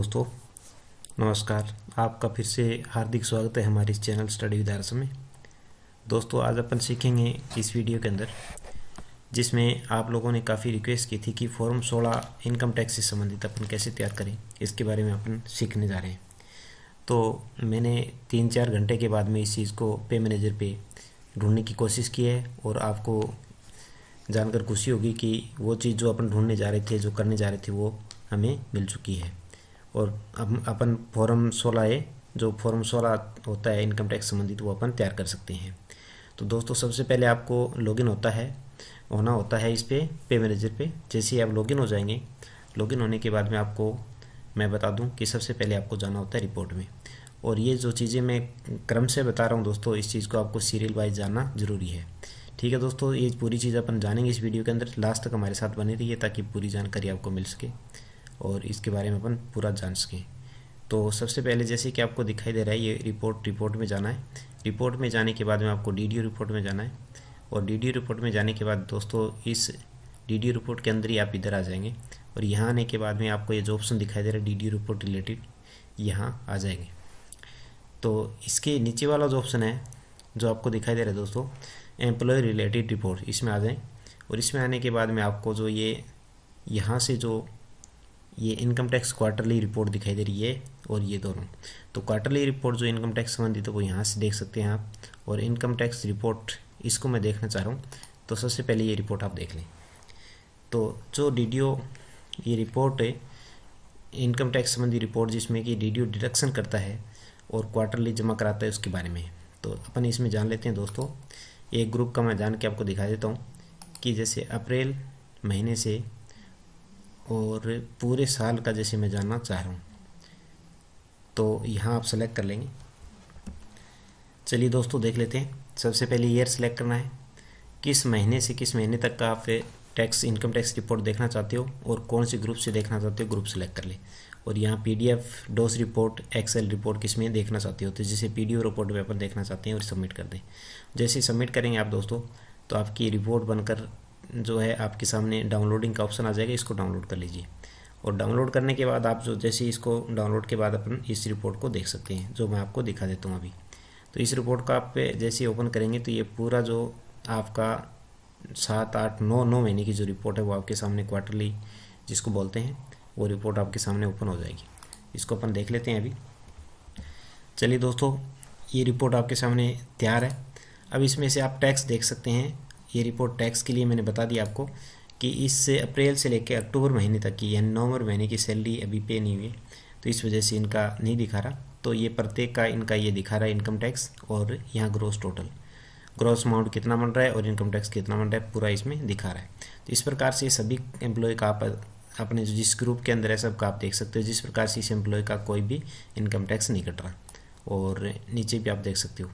दोस्तों नमस्कार आपका फिर से हार्दिक स्वागत है हमारे इस चैनल स्टडी विदारस में दोस्तों आज अपन सीखेंगे इस वीडियो के अंदर जिसमें आप लोगों ने काफ़ी रिक्वेस्ट की थी कि फॉर्म 16 इनकम टैक्स से संबंधित अपन कैसे तैयार करें इसके बारे में अपन सीखने जा रहे हैं तो मैंने तीन चार घंटे के बाद में इस चीज़ को पे मैनेजर पर ढूंढने की कोशिश की है और आपको जानकर खुशी होगी कि वो चीज़ जो अपन ढूंढने जा रहे थे जो करने जा रहे थे वो हमें मिल चुकी है और अब अपन फॉर्म सोलह ए जो फॉर्म सोलह होता है इनकम टैक्स संबंधित वो अपन तैयार कर सकते हैं तो दोस्तों सबसे पहले आपको लॉगिन होता है होना होता है इस पर पे, पे मैनेजर पे जैसे ही आप लॉगिन हो जाएंगे लॉगिन होने के बाद में आपको मैं बता दूं कि सबसे पहले आपको जाना होता है रिपोर्ट में और ये जो चीज़ें मैं क्रम से बता रहा हूँ दोस्तों इस चीज़ को आपको सीरियल वाइज जानना जरूरी है ठीक है दोस्तों ये पूरी चीज़ अपन जानेंगे इस वीडियो के अंदर लास्ट तक हमारे साथ बने रहिए ताकि पूरी जानकारी आपको मिल सके और इसके बारे में अपन पूरा जान सकें तो सबसे पहले जैसे कि आपको दिखाई दे रहा है ये रिपोर्ट रिपोर्ट में जाना है रिपोर्ट में जाने के बाद में आपको डी रिपोर्ट में जाना है और डी रिपोर्ट में जाने के बाद दोस्तों इस डी रिपोर्ट के अंदर ही आप इधर आ जाएंगे और यहाँ आने के बाद में आपको ये जो ऑप्शन दिखाई दे रहा है डी रिपोर्ट रिलेटेड यहाँ आ जाएंगे तो इसके नीचे वाला जो ऑप्शन है जो आपको दिखाई दे रहा है दोस्तों एम्प्लॉय रिलेटेड रिपोर्ट इसमें आ जाएँ और इसमें आने के बाद में आपको जो ये यहाँ से जो ये इनकम टैक्स क्वार्टरली रिपोर्ट दिखाई दे रही है और ये दोनों तो क्वार्टरली रिपोर्ट जो इनकम टैक्स संबंधित है वो यहाँ से देख सकते हैं आप और इनकम टैक्स रिपोर्ट इसको मैं देखना चाह रहा हूँ तो सबसे पहले ये रिपोर्ट आप देख लें तो जो डी ये रिपोर्ट है इनकम टैक्स संबंधी रिपोर्ट जिसमें कि डी डिडक्शन करता है और क्वार्टरली जमा कराता है उसके बारे में तो अपन इसमें जान लेते हैं दोस्तों एक ग्रुप का मैं जान के आपको दिखा देता हूँ कि जैसे अप्रैल महीने से और पूरे साल का जैसे मैं जानना चाह रहा हूँ तो यहाँ आप सेलेक्ट कर लेंगे चलिए दोस्तों देख लेते हैं सबसे पहले ईयर सेलेक्ट करना है किस महीने से किस महीने तक का आप टैक्स इनकम टैक्स रिपोर्ट देखना चाहते हो और कौन से ग्रुप से देखना चाहते हो ग्रुप सेलेक्ट कर ले और यहाँ पी डी डोस रिपोर्ट एक्सेल रिपोर्ट किस में देखना चाहते हो तो जिसे पी रिपोर्ट में अपन देखना चाहते हैं और सबमिट कर दें जैसे सबमिट करेंगे आप दोस्तों तो आपकी रिपोर्ट बनकर जो है आपके सामने डाउनलोडिंग का ऑप्शन आ जाएगा इसको डाउनलोड कर लीजिए और डाउनलोड करने के बाद आप जो जैसे इसको डाउनलोड के बाद अपन इस रिपोर्ट को देख सकते हैं जो मैं आपको दिखा देता हूँ अभी तो इस रिपोर्ट का आप जैसे ओपन करेंगे तो ये पूरा जो आपका सात आठ नौ नौ महीने की जो रिपोर्ट है वो आपके सामने क्वार्टरली जिसको बोलते हैं वो रिपोर्ट आपके सामने ओपन हो जाएगी इसको अपन देख लेते हैं अभी चलिए दोस्तों ये रिपोर्ट आपके सामने तैयार है अब इसमें से आप टैक्स देख सकते हैं ये रिपोर्ट टैक्स के लिए मैंने बता दिया आपको कि इससे अप्रैल से लेकर अक्टूबर महीने तक की यानी नवंबर महीने की सैलरी अभी पे नहीं हुई तो इस वजह से इनका नहीं दिखा रहा तो ये प्रत्येक का इनका ये दिखा रहा है इनकम टैक्स और यहाँ ग्रोस टोटल ग्रॉस अमाउंट कितना बन रहा है और इनकम टैक्स कितना बन रहा है पूरा इसमें दिखा रहा है तो इस प्रकार से सभी एम्प्लॉय का आप अपने जिस ग्रुप के अंदर है सबका आप देख सकते हो जिस प्रकार से इस एम्प्लॉय का कोई भी इनकम टैक्स नहीं कट रहा और नीचे भी आप देख सकते हो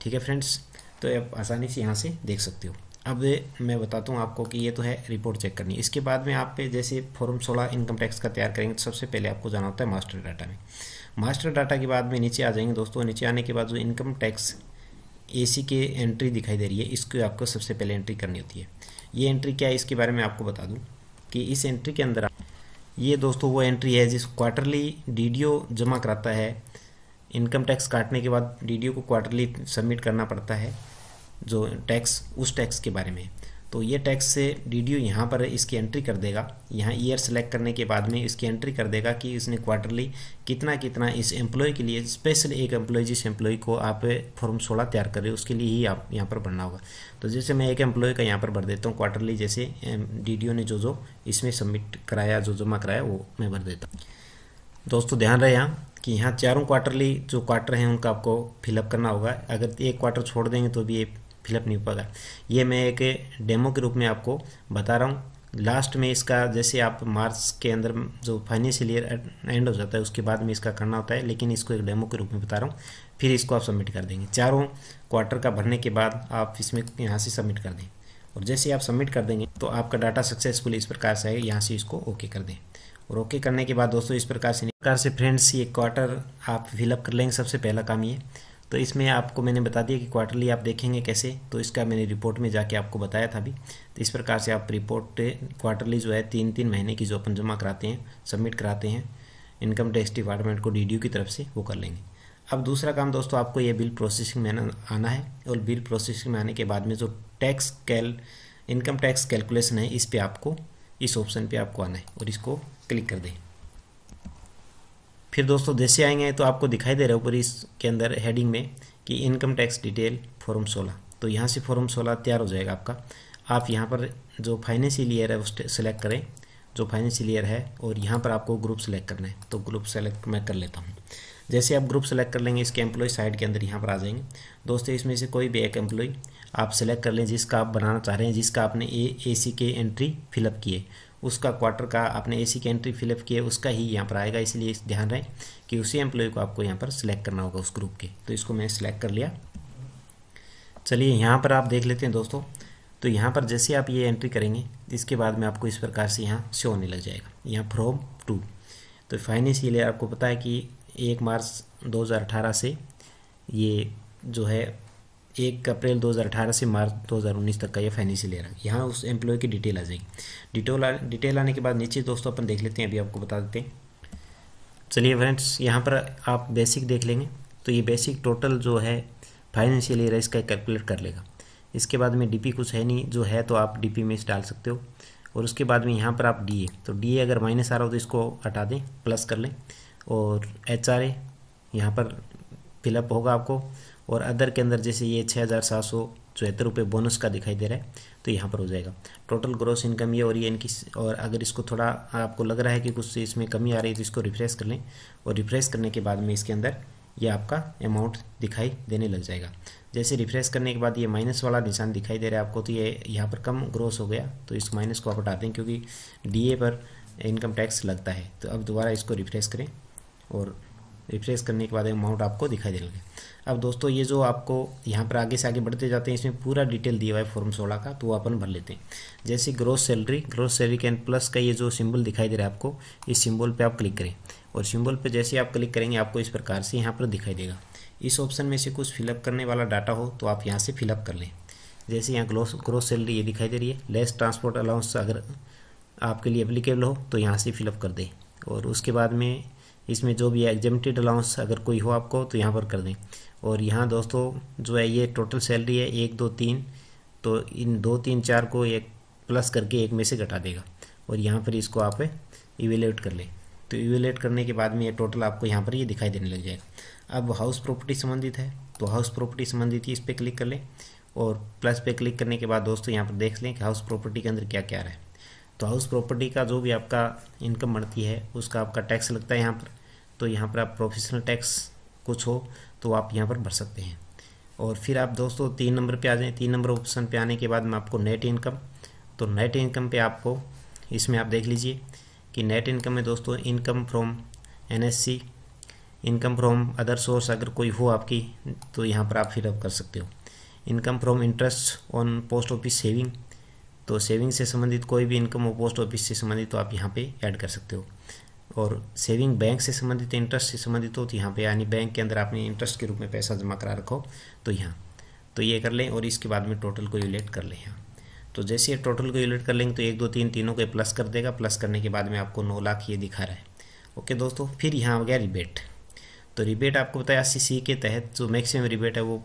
ठीक है फ्रेंड्स तो आप आसानी से यहाँ से देख सकते हो अब मैं बताता हूँ आपको कि ये तो है रिपोर्ट चेक करनी इसके बाद में आप पे जैसे फॉर्म सोलह इनकम टैक्स का तैयार करेंगे तो सबसे पहले आपको जाना होता है मास्टर डाटा में मास्टर डाटा के बाद में नीचे आ जाएंगे दोस्तों नीचे आने के बाद जो इनकम टैक्स सी के एंट्री दिखाई दे रही है इसको आपको सबसे पहले एंट्री करनी होती है ये एंट्री क्या है इसके बारे में आपको बता दूँ कि इस एंट्री के अंदर ये दोस्तों वो एंट्री है जिस क्वार्टरली डी जमा कराता है इनकम टैक्स काटने के बाद डी को क्वार्टरली सबमिट करना पड़ता है जो टैक्स उस टैक्स के बारे में तो ये टैक्स से डी डी यहाँ पर इसकी एंट्री कर देगा यहाँ ईयर सेलेक्ट करने के बाद में इसकी एंट्री कर देगा कि इसने क्वार्टरली कितना कितना इस एम्प्लॉय के लिए स्पेशल एक एम्प्लॉय जिस एम्प्लॉय को आप फॉर्म सोलह तैयार कर रहे हो उसके लिए ही आप यहाँ पर भरना होगा तो जैसे मैं एक एम्प्लॉय का यहाँ पर भर देता हूँ क्वार्टरली जैसे डी ने जो जो इसमें सबमिट कराया जो जमा कराया वो मैं भर देता हूँ दोस्तों ध्यान रहे यहाँ कि यहाँ चारों क्वार्टरली जो क्वार्टर हैं उनका आपको फिलअप करना होगा अगर एक क्वार्टर छोड़ देंगे तो भी एक फिलअप नहीं हो पाएगा ये मैं एक डेमो के रूप में आपको बता रहा हूँ लास्ट में इसका जैसे आप मार्च के अंदर जो फाइनेंशियल ईयर एंड हो जाता है उसके बाद में इसका करना होता है लेकिन इसको एक डेमो के रूप में बता रहा हूँ फिर इसको आप सबमिट कर देंगे चारों क्वार्टर का भरने के बाद आप इसमें यहाँ से सबमिट कर दें और जैसे आप सबमिट कर देंगे तो आपका डाटा सक्सेसफुल इस प्रकार से आएगा यहाँ से इसको ओके कर दें और ओके करने के बाद दोस्तों इस प्रकार से प्रकार से फ्रेंड्स ये क्वार्टर आप फिलअप कर लेंगे सबसे पहला काम ये तो इसमें आपको मैंने बता दिया कि क्वार्टरली आप देखेंगे कैसे तो इसका मैंने रिपोर्ट में जाके आपको बताया था अभी तो इस प्रकार से आप रिपोर्ट क्वार्टरली जो है तीन तीन महीने की जो अपन जमा कराते हैं सबमिट कराते हैं इनकम टैक्स डिपार्टमेंट को डी की तरफ से वो कर लेंगे अब दूसरा काम दोस्तों आपको ये बिल प्रोसेसिंग में आना है और बिल प्रोसेसिंग में आने के बाद में जो टैक्स कैल इनकम टैक्स कैलकुलेशन है इस पर आपको इस ऑप्शन पर आपको आना है और इसको क्लिक कर दें फिर दोस्तों जैसे आएंगे तो आपको दिखाई दे रहा है ऊपर इसके अंदर हेडिंग में कि इनकम टैक्स डिटेल फॉर्म सोलह तो यहाँ से फॉर्म सोलह तैयार हो जाएगा आपका आप यहाँ पर जो फाइनेंशियल ईयर है वो सिलेक्ट करें जो फाइनेंशियल ईयर है और यहाँ पर आपको ग्रुप सेलेक्ट करना है तो ग्रुप सेलेक्ट मैं कर लेता हूँ जैसे आप ग्रुप सेलेक्ट कर लेंगे इसके एम्प्लॉय साइड के अंदर यहाँ पर आ जाएंगे दोस्तों इसमें से कोई भी एक एम्प्लॉय आप सेलेक्ट कर लें जिसका आप बनाना चाह रहे हैं जिसका आपने ए ए सी के एंट्री फिलअप किए उसका क्वार्टर का आपने एसी की एंट्री फिलअप किया उसका ही यहाँ पर आएगा इसलिए ध्यान रहे कि उसी एम्प्लॉय को आपको यहाँ पर सिलेक्ट करना होगा उस ग्रुप के तो इसको मैं सिलेक्ट कर लिया चलिए यहाँ पर आप देख लेते हैं दोस्तों तो यहाँ पर जैसे आप ये एंट्री करेंगे इसके बाद में आपको इस प्रकार से यहाँ शो होने लग जाएगा यहाँ फ्रॉम टू तो फाइनेंशियल आपको पता है कि एक मार्च 2018 से ये जो है एक अप्रैल 2018 से मार्च 2019 तक का ये फाइनेंशियल ईयर है यहाँ उस एम्प्लॉय की डिटेल आ जाएगी डिटेल आ, डिटेल आने के बाद नीचे दोस्तों अपन देख लेते हैं अभी आपको बता देते हैं चलिए फ्रेंड्स यहाँ पर आप बेसिक देख लेंगे तो ये बेसिक टोटल जो है फाइनेंशियल ईयर इसका कैलकुलेट कर लेगा इसके बाद में डीपी कुछ है नहीं जो है तो आप डीपी में इस डाल सकते हो और उसके बाद में यहाँ पर आप डीए तो डीए अगर माइनस आ रहा हो तो इसको हटा दें प्लस कर लें और एच आर ए यहाँ पर फिलअप होगा आपको और अदर के अंदर जैसे ये छः हज़ार सात सौ चौहत्तर रुपये बोनस का दिखाई दे रहा है तो यहाँ पर हो जाएगा टोटल ग्रोस इनकम ये और ये इनकी और अगर इसको थोड़ा आपको लग रहा है कि कुछ इसमें कमी आ रही है तो इसको रिफ्रेश कर लें और रिफ्रेश करने के बाद में इसके अंदर ये आपका अमाउंट दिखाई देने लग जाएगा जैसे रिफ्रेश करने के बाद ये माइनस वाला निशान दिखाई दे रहा है आपको तो ये यहाँ पर कम ग्रोस हो गया तो इस माइनस को आप हटा दें क्योंकि डी पर इनकम टैक्स लगता है तो अब दोबारा इसको रिफ्रेश करें और रिफ्रेश करने के बाद अमाउंट आपको दिखाई देगा अब दोस्तों ये जो आपको यहाँ पर आगे से आगे बढ़ते जाते हैं इसमें पूरा डिटेल दिया हुआ है फॉर्म सोलह का तो वो अपन भर लेते हैं जैसे ग्रोथ सैलरी ग्रोथ सैलरी कैन प्लस का ये जो सिंबल दिखाई दे रहा है आपको इस सिंबल पर आप क्लिक करें और सिंबल पर जैसे आप क्लिक करेंगे आपको इस प्रकार से यहाँ पर दिखाई देगा इस ऑप्शन में से कुछ फिलअप करने वाला डाटा हो तो आप यहाँ से फिलअप कर लें जैसे यहाँ ग्रोथ सैलरी ये दिखाई दे रही है लेस ट्रांसपोर्ट अलाउंस अगर आपके लिए अप्लीकेबल हो तो यहाँ से फिलअप कर दें और उसके बाद में इसमें जो भी एग्जेमटेड अलाउंस अगर कोई हो आपको तो यहाँ पर कर दें और यहाँ दोस्तों जो है ये टोटल सैलरी है एक दो तीन तो इन दो तीन चार को एक प्लस करके एक में से घटा देगा और यहाँ पर इसको आप इवेलेट कर लें तो इवेलेट करने के बाद में ये टोटल आपको यहाँ पर ये दिखाई देने लग जाएगा अब हाउस प्रॉपर्टी संबंधित है तो हाउस प्रॉपर्टी संबंधित इस पर क्लिक कर लें और प्लस पे क्लिक करने के बाद दोस्तों यहाँ पर देख लें कि हाउस प्रॉपर्टी के अंदर क्या क्या है तो हाउस प्रॉपर्टी का जो भी आपका इनकम बढ़ती है उसका आपका टैक्स लगता है यहाँ पर तो यहाँ पर आप प्रोफेशनल टैक्स कुछ हो तो आप यहाँ पर भर सकते हैं और फिर आप दोस्तों तीन नंबर पे आ जाएँ तीन नंबर ऑप्शन पे आने के बाद में आपको नेट इनकम तो नेट इनकम पे आपको इसमें आप देख लीजिए कि नेट इनकम में दोस्तों income from NSC income from other source अगर कोई हो आपकी तो यहाँ पर आप फिलअप कर सकते हो income from interest on post office saving तो सेविंग से संबंधित कोई भी इनकम हो पोस्ट ऑफिस से संबंधित तो आप यहाँ पर ऐड कर सकते हो और सेविंग बैंक से संबंधित इंटरेस्ट से संबंधित हो तो यहाँ पे यानी बैंक के अंदर आपने इंटरेस्ट के रूप में पैसा जमा करा रखो तो यहाँ तो ये कर लें और इसके बाद में टोटल को यूलेट कर लें यहाँ तो जैसे टोटल को यूलेट कर लेंगे तो एक दो तीन तीनों को प्लस कर देगा प्लस करने के बाद में आपको नौ लाख ये दिखा रहा है ओके दोस्तों फिर यहाँ हो गया रिबेट तो रिबेट आपको बताया अस्सी सी के तहत जो मैक्सिमम रिबेट है वो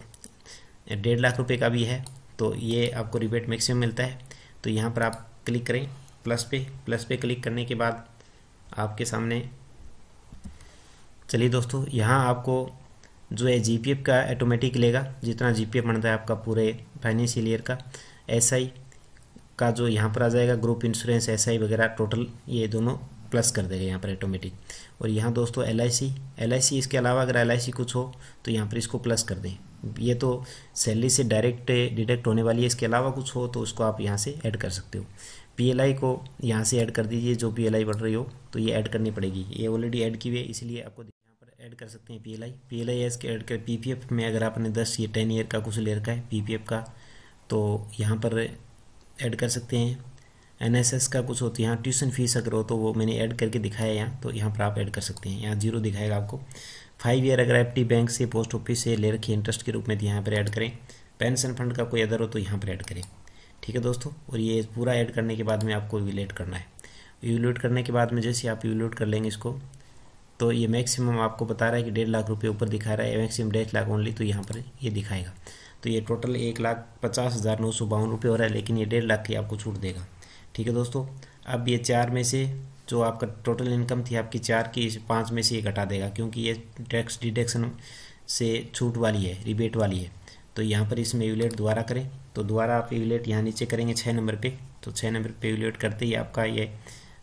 डेढ़ लाख रुपये का भी है तो ये आपको रिबेट मैक्सिमम मिलता है तो यहाँ पर आप क्लिक करें प्लस पे प्लस पे क्लिक करने के बाद आपके सामने चलिए दोस्तों यहाँ आपको जो है जी का ऑटोमेटिक लेगा जितना जी बनता है आपका पूरे फाइनेंशियल ईयर का एस का जो यहाँ पर आ जाएगा ग्रुप इंश्योरेंस एस वगैरह टोटल ये दोनों प्लस कर देगा यहाँ पर ऑटोमेटिक और यहाँ दोस्तों L I C L I सी इसके अलावा अगर एल आई सी कुछ हो तो यहाँ पर इसको प्लस कर दें ये तो सैलरी से डायरेक्ट डिडक्ट होने वाली है इसके अलावा कुछ हो तो उसको आप यहाँ से ऐड कर सकते हो पीएलआई को यहाँ से ऐड कर दीजिए जो पीएलआई बढ़ रही हो तो ये ऐड करनी पड़ेगी ये ऑलरेडी ऐड की हुई है इसलिए आपको यहाँ पर ऐड कर सकते हैं पीएलआई पीएलआई एस के ऐड कर एफ़ में अगर आपने दस या टेन ईयर का कुछ ले रखा है एफ़ का तो यहाँ पर ऐड कर सकते हैं एस का कुछ हो तो यहाँ ट्यूशन फीस अगर हो तो वो मैंने ऐड करके दिखाया यहाँ तो यहाँ पर आप ऐड कर सकते हैं यहाँ जीरो दिखाएगा आपको फाइव ईयर अगर एफ टी बैंक से पोस्ट ऑफिस से ले रखी इंटरेस्ट के रूप में तो यहाँ पर ऐड करें पेंशन फंड का कोई अदर हो तो यहाँ पर ऐड करें ठीक है दोस्तों और ये पूरा ऐड करने के बाद में आपको यूलेट करना है यूलेट करने के बाद में जैसे आप यूलेट कर लेंगे इसको तो ये मैक्सिमम आपको बता रहा है कि डेढ़ लाख रुपये ऊपर दिखा रहा है मैक्सिमम डेढ़ लाख ओनली तो यहाँ पर ये दिखाएगा तो ये टोटल एक लाख पचास हज़ार नौ सौ बावन रुपये हो रहा है लेकिन ये डेढ़ लाख की आपको छूट देगा ठीक है दोस्तों अब ये चार में से जो आपका टोटल इनकम थी आपकी चार की पाँच में से ये घटा देगा क्योंकि ये टैक्स डिडक्शन से छूट वाली है रिबेट वाली है तो यहाँ पर इसमें यूलेट दोबारा करें तो दोबारा आप यूलेट यहाँ नीचे करेंगे छः नंबर पे तो छः नंबर पे यूलेट करते ही आपका ये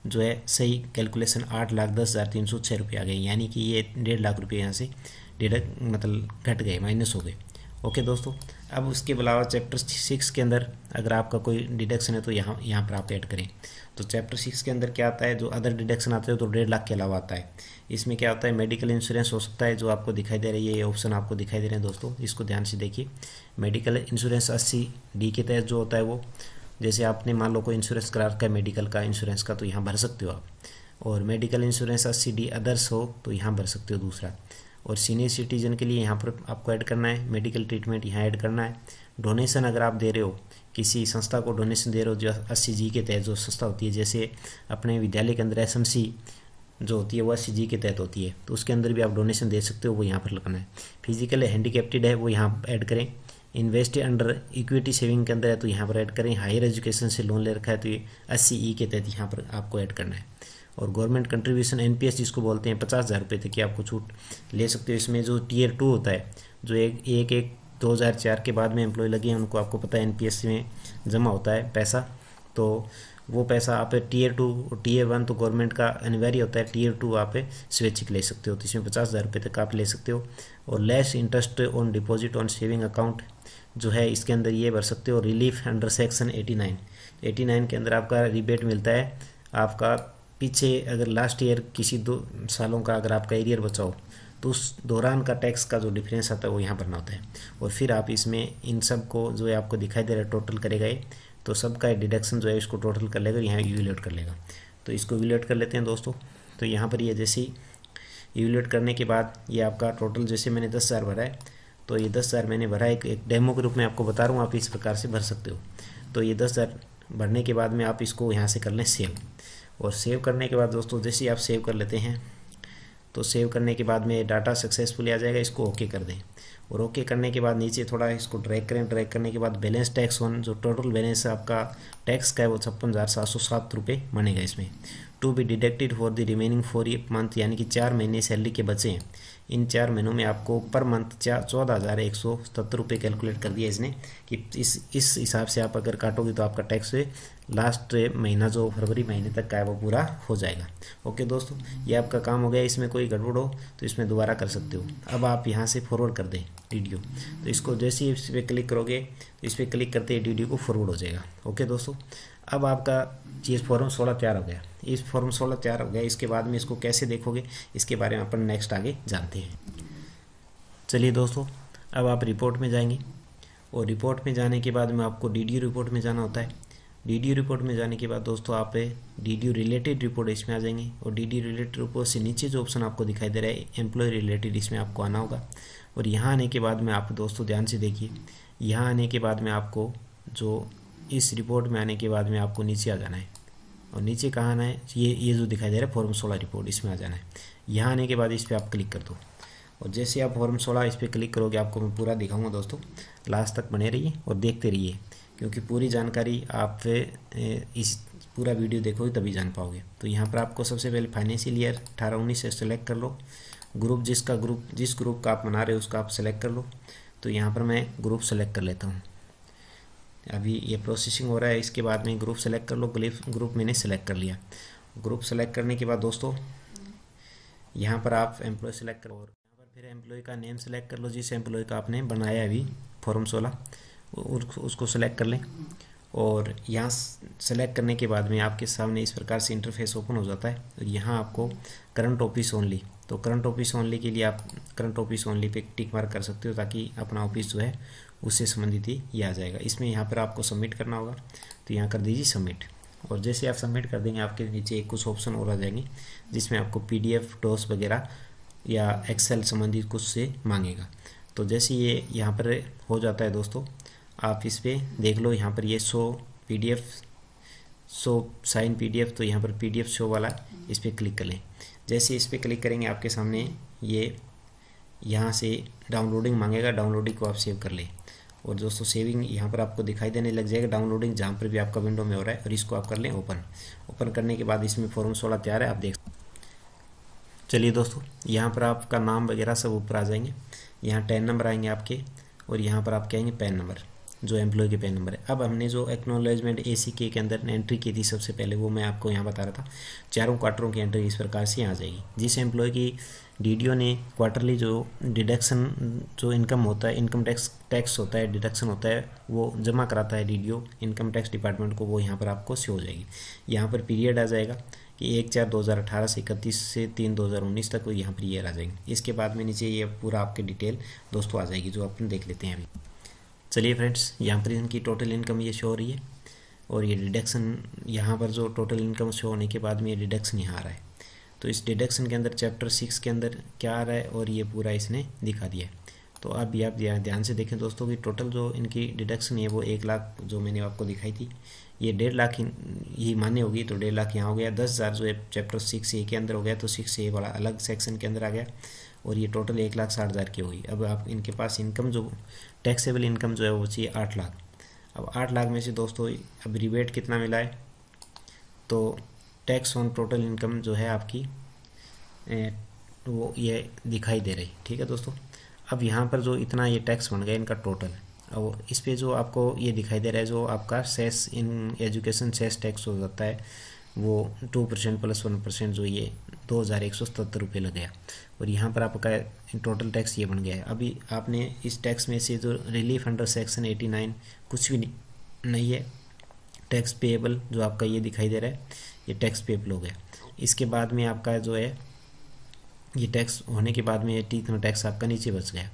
जो है सही कैलकुलेशन आठ लाख दस हज़ार तीन सौ छः रुपये आ गए यानी कि ये डेढ़ लाख रुपये यहाँ से डेढ़ मतलब घट गए माइनस हो गए ओके दोस्तों अब उसके अलावा चैप्टर सिक्स के अंदर अगर आपका कोई डिडक्शन है तो यहाँ यहाँ पर आप ऐड करें तो चैप्टर सिक्स के अंदर क्या आता है जो अदर डिडक्शन आते हैं तो डेढ़ लाख के अलावा आता है इसमें क्या होता है मेडिकल इंश्योरेंस हो सकता है जो आपको दिखाई दे रही है ये ऑप्शन आपको दिखाई दे रहे हैं दोस्तों इसको ध्यान से देखिए मेडिकल इंश्योरेंस अस्सी डी के तहत जो होता है वो जैसे आपने मान लो कोई इंश्योरेंस करा रखा है मेडिकल का इंश्योरेंस का तो यहाँ भर सकते हो आप और मेडिकल इंश्योरेंस अस्सी डी अदर्स हो तो यहाँ भर सकते हो दूसरा और सीनियर सिटीजन के लिए यहाँ पर आपको ऐड करना है मेडिकल ट्रीटमेंट यहाँ ऐड करना है डोनेशन अगर आप दे रहे हो किसी संस्था को डोनेशन दे रहे हो जो अस्सी जी के तहत जो संस्था होती है जैसे अपने विद्यालय के अंदर एस एम सी जो होती है वो अस्सी जी के तहत होती है तो उसके अंदर भी आप डोनेशन दे सकते हो वो यहाँ पर लगाना है फिजिकल हैंडीकेप्टेड है वो यहाँ ऐड करें इन्वेस्ट अंडर इक्विटी सेविंग के अंदर है तो यहाँ पर ऐड करें हायर एजुकेशन से लोन ले रखा है तो ये अस्सी ई e के तहत यहाँ पर आपको ऐड करना है और गवर्नमेंट कंट्रीब्यूशन एन जिसको बोलते हैं पचास हज़ार रुपये तक की आपको छूट ले सकते हो इसमें जो टीयर टू होता है जो एक एक एक दो हज़ार चार के बाद में एम्प्लॉय लगे हैं उनको आपको पता है एन में जमा होता है पैसा तो वो पैसा आप टीयर टू और टीयर वन तो गवर्नमेंट का अनिवार्य होता है टीयर टू आप स्वैच्छिक ले सकते हो तो इसमें पचास हज़ार रुपये तक आप ले सकते हो और less interest on deposit on saving account जो है इसके अंदर ये भर सकते हो relief under section eighty nine eighty nine के अंदर आपका रिबेट मिलता है आपका पीछे अगर लास्ट ईयर किसी दो सालों का अगर आपका एरियर बचाओ तो उस दौरान का टैक्स का जो डिफरेंस आता है वो यहाँ भरना होता है और फिर आप इसमें इन सब को जो है आपको दिखाई दे रहा है टोटल करेगा ये तो सबका डिडक्शन जो है इसको टोटल कर लेगा यहाँ यूलेट कर लेगा तो इसको यूलेट कर लेते हैं दोस्तों तो यहाँ पर ये जैसे यूलेट करने के बाद ये आपका टोटल जैसे मैंने दस हज़ार भरा है तो ये दस हज़ार मैंने भरा है एक, एक डेमो के रूप में आपको बता रहा हूँ आप इस प्रकार से भर सकते हो तो ये दस हज़ार भरने के बाद में आप इसको यहाँ से कर लें सेव और सेव करने के बाद दोस्तों जैसे आप सेव कर लेते हैं तो सेव करने के बाद में डाटा सक्सेसफुली आ जाएगा इसको ओके कर दें और ओके करने के बाद नीचे थोड़ा इसको ट्रैक करें ट्रैक करने के बाद बैलेंस टैक्स ऑन जो टोटल बैलेंस आपका टैक्स का है वो छप्पन हज़ार सात सौ सात रुपये बनेगा इसमें to be deducted for the remaining four month यानी कि चार महीने सैलरी के बचे हैं इन चार महीनों में आपको पर मंथ चार चौदह हज़ार एक सौ सत्तर रुपये कैलकुलेट कर दिया इसने कि इस इस हिसाब से आप अगर काटोगे तो आपका टैक्स लास्ट महीना जो फरवरी महीने तक का है वो पूरा हो जाएगा ओके दोस्तों ये आपका काम हो गया इसमें कोई गड़बड़ हो तो इसमें दोबारा कर सकते हो अब आप यहाँ से फॉरवर्ड कर दें वीडियो तो इसको जैसे ही इस पर क्लिक करोगे तो इस पर क्लिक करते ही वीडियो को फॉरवर्ड हो जाएगा ओके दोस्तों अब आपका ये फॉर्म सोलह तैयार हो गया इस फॉर्म सोलह तैयार हो गया इसके बाद में इसको कैसे देखोगे इसके बारे में अपन नेक्स्ट आगे जानते हैं चलिए दोस्तों अब आप रिपोर्ट में जाएंगे और रिपोर्ट में जाने के बाद में आपको डी रिपोर्ट में जाना होता है डी रिपोर्ट में जाने के बाद दोस्तों आप डी रिलेटेड रिपोर्ट इसमें आ जाएंगे और डी रिलेटेड रिपोर्ट से नीचे जो ऑप्शन आपको दिखाई दे रहा है एम्प्लॉय रिलेटेड इसमें आपको आना होगा और यहाँ आने के बाद में आप दोस्तों ध्यान से देखिए यहाँ आने के बाद में आपको जो इस रिपोर्ट में आने के बाद में आपको नीचे आ जाना है और नीचे कहाँ आना है ये ये जो दिखाई दे रहा है फॉर्म सोलह रिपोर्ट इसमें आ जाना है यहाँ आने के बाद इस पर आप क्लिक कर दो और जैसे आप फॉर्म सोलह इस पर क्लिक करोगे आपको मैं पूरा दिखाऊँगा दोस्तों लास्ट तक बने रहिए और देखते रहिए क्योंकि पूरी जानकारी आप इस पूरा वीडियो देखोगे तभी जान पाओगे तो यहाँ पर आपको सबसे पहले फाइनेंशियल ईयर अठारह उन्नीस से सेलेक्ट कर लो ग्रुप जिसका ग्रुप जिस ग्रुप का आप बना रहे हो उसका आप सेलेक्ट कर लो तो यहाँ पर मैं ग्रुप सेलेक्ट कर लेता हूँ अभी ये प्रोसेसिंग हो रहा है इसके बाद में ग्रुप सेलेक्ट कर लो ग्रुप मैंने सेलेक्ट कर लिया ग्रुप सेलेक्ट करने के बाद दोस्तों यहाँ पर आप एम्प्लॉय सेलेक्ट करो और यहाँ पर फिर एम्प्लॉय का नेम सेलेक्ट कर लो जिस एम्प्लॉय का आपने बनाया अभी फॉर्म सोलह उसको सेलेक्ट कर लें और यहाँ सेलेक्ट करने के बाद में आपके सामने इस प्रकार से इंटरफेस ओपन हो जाता है और यहाँ आपको करंट ऑफिस ओनली तो करंट ऑफिस ओनली के लिए आप current office only pay tick mark कर सकते हो ताकि अपना ऑफिस जो है उससे संबंधित ही ये आ जाएगा इसमें यहाँ पर आपको सबमिट करना होगा तो यहाँ कर दीजिए सबमिट और जैसे आप सबमिट कर देंगे आपके नीचे एक कुछ ऑप्शन और आ जाएंगे जिसमें आपको पी डी एफ डोस वगैरह या एक्सेल संबंधित कुछ से मांगेगा तो जैसे ये यहाँ पर हो जाता है दोस्तों आप इस पर देख लो यहाँ पर ये show PDF show sign PDF तो यहाँ पर पीडीएफ शो वाला इस पर क्लिक कर लें जैसे इस पर क्लिक करेंगे आपके सामने ये यहाँ से डाउनलोडिंग मांगेगा डाउनलोडिंग को आप सेव कर लें और दोस्तों सेविंग यहाँ पर आपको दिखाई देने लग जाएगा डाउनलोडिंग जहाँ पर भी आपका विंडो में हो रहा है और इसको आप कर लें ओपन ओपन करने के बाद इसमें फॉर्म सोलह तैयार है आप देख चलिए दोस्तों यहाँ पर आपका नाम वगैरह सब ऊपर आ जाएंगे यहाँ टेन नंबर आएंगे आपके और यहाँ पर आप कहेंगे पैन नंबर जो एम्प्लॉय के पे नंबर है अब हमने जो एक्नोलॉजमेंट ए सी के के अंदर एंट्री की थी सबसे पहले वो मैं आपको यहाँ बता रहा था चारों क्वार्टरों की एंट्री इस प्रकार से आ जाएगी जिस एम्प्लॉय की डी ने क्वार्टरली जो डिडक्शन जो इनकम होता है इनकम टैक्स टैक्स होता है डिडक्शन होता है वो जमा कराता है डी इनकम टैक्स डिपार्टमेंट को वो यहाँ पर आपको से हो जाएगी यहाँ पर पीरियड आ जाएगा कि एक चार अठारह से इकतीस से तीन उन्नीस तक वो यहाँ पर ईयर आ जाएगी इसके बाद में नीचे ये पूरा आपकी डिटेल दोस्तों आ जाएगी जो अपन देख लेते हैं अभी चलिए फ्रेंड्स यहाँ पर इनकी टोटल इनकम ये शो हो रही है और ये डिडक्शन यहाँ पर जो टोटल इनकम शो होने के बाद में ये डिडक्शन यहाँ आ रहा है तो इस डिडक्शन के अंदर चैप्टर सिक्स के अंदर क्या आ रहा है और ये पूरा इसने दिखा दिया है तो अब ये आप ध्यान से देखें दोस्तों कि टोटल जो इनकी डिडक्शन है वो एक लाख जो मैंने आपको दिखाई थी ये डेढ़ लाख ही मान्य होगी तो डेढ़ लाख यहाँ हो गया दस हज़ार जो है चैप्टर सिक्स ए के अंदर हो गया तो सिक्स ए वाला अलग सेक्शन के अंदर आ गया और ये टोटल एक लाख साठ हज़ार की हुई अब आप इनके पास इनकम जो टैक्सेबल इनकम जो है वो चाहिए आठ लाख अब आठ लाख में से दोस्तों अब रिबेट कितना मिला है तो टैक्स ऑन टोटल इनकम जो है आपकी वो ये दिखाई दे रही ठीक है दोस्तों अब यहाँ पर जो इतना ये टैक्स बन गया इनका टोटल और इस पर जो आपको ये दिखाई दे रहा है जो आपका cess in education cess tax हो जाता है वो two percent plus one percent जो ये दो हज़ार एक सौ सतहत्तर रुपये लग गया और यहाँ पर आपका टोटल टैक्स ये बन गया है अभी आपने इस टैक्स में से जो relief under section eighty nine कुछ भी नहीं है टैक्स पेएबल जो आपका ये दिखाई दे रहा है ये टैक्स पेएबल हो गया इसके बाद में आपका जो है ये टैक्स होने के बाद में ये टीथ में टैक्स आपका नीचे बच गया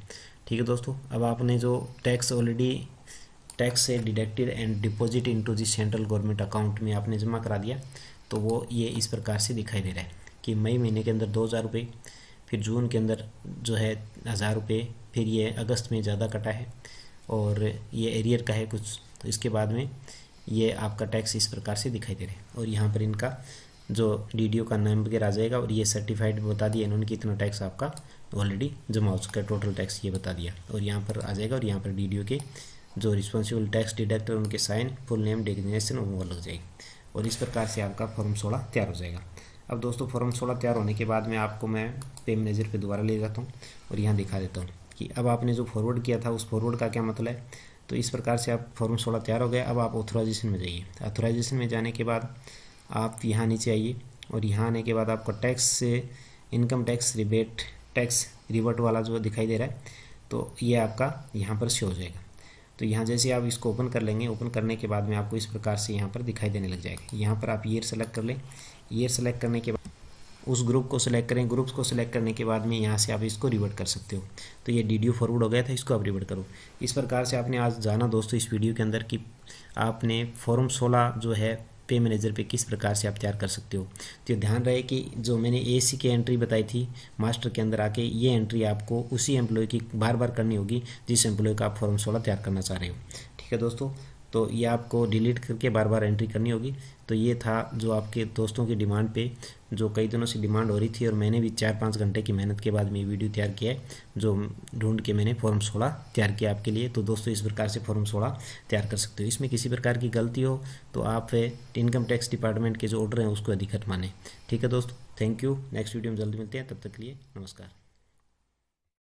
ठीक है दोस्तों अब आपने जो टैक्स ऑलरेडी टैक्स से deducted and deposit into the central government account में आपने जमा करा दिया तो वो ये इस प्रकार से दिखाई दे रहा है कि मई महीने के अंदर दो हज़ार रुपये फिर जून के अंदर जो है हज़ार रुपये फिर ये अगस्त में ज़्यादा कटा है और ये एरियर का है कुछ तो इसके बाद में ये आपका टैक्स इस प्रकार से दिखाई दे रहा है और यहाँ पर इनका जो डी का नाम वगैरह आ जाएगा और ये सर्टिफाइड बता दिया इन्होंने कि इतना टैक्स आपका ऑलरेडी जमा हो चुका है टोटल टैक्स ये बता दिया और यहाँ पर आ जाएगा और यहाँ पर डी के जो रिस्पॉन्सिबल टैक्स डिडक्टर उनके साइन फुल नेम डिग्नेशन वो लग जाएगी और इस प्रकार से आपका फॉर्म सोलह तैयार हो जाएगा अब दोस्तों फॉर्म सोलह तैयार होने के बाद में आपको मैं पे मैनेजर पे दोबारा ले जाता हूँ और यहाँ दिखा देता हूँ कि अब आपने जो फॉरवर्ड किया था उस फॉरवर्ड का क्या मतलब है तो इस प्रकार से आप फॉर्म सोलह तैयार हो गया अब आप ऑथोराइजेशन में जाइए ऑथोराइजेशन में जाने के बाद आप यहाँ नीचे आइए और यहाँ आने के बाद आपका टैक्स से income tax rebate tax revert वाला जो दिखाई दे रहा है तो ये आपका यहाँ पर शो हो जाएगा तो यहाँ जैसे आप इसको ओपन कर लेंगे ओपन करने के बाद में आपको इस प्रकार से यहाँ पर दिखाई देने लग जाएगा यहाँ पर आप ईयर सेलेक्ट कर लें ईयर सेलेक्ट करने के बाद उस ग्रुप को सिलेक्ट करें ग्रुप्स को सिलेक्ट करने के बाद में यहाँ से आप इसको रिवर्ट कर सकते हो तो ये डी फॉरवर्ड हो गया था इसको आप रिवर्ट करो इस प्रकार से आपने आज जाना दोस्तों इस वीडियो के अंदर कि आपने फॉर्म सोलह जो है पे मैनेजर पे किस प्रकार से आप तैयार कर सकते हो तो ध्यान रहे कि जो मैंने ए सी की एंट्री बताई थी मास्टर के अंदर आके ये एंट्री आपको उसी एम्प्लॉय की बार बार करनी होगी जिस एम्प्लॉय का आप फॉर्म सोलह तैयार करना चाह रहे हो ठीक है दोस्तों तो ये आपको डिलीट करके बार बार एंट्री करनी होगी तो ये था जो आपके दोस्तों की डिमांड पे जो कई दिनों से डिमांड हो रही थी और मैंने भी चार पाँच घंटे की मेहनत के बाद में वीडियो तैयार किया है जो ढूंढ के मैंने फॉर्म सोलह तैयार किया आपके लिए तो दोस्तों इस प्रकार से फॉर्म सोलह तैयार कर सकते हो इसमें किसी प्रकार की गलती हो तो आप इनकम टैक्स डिपार्टमेंट के जो ऑर्डर हैं उसको अधिकत माने ठीक है दोस्तों थैंक यू नेक्स्ट वीडियो में जल्दी मिलते हैं तब तक के लिए नमस्कार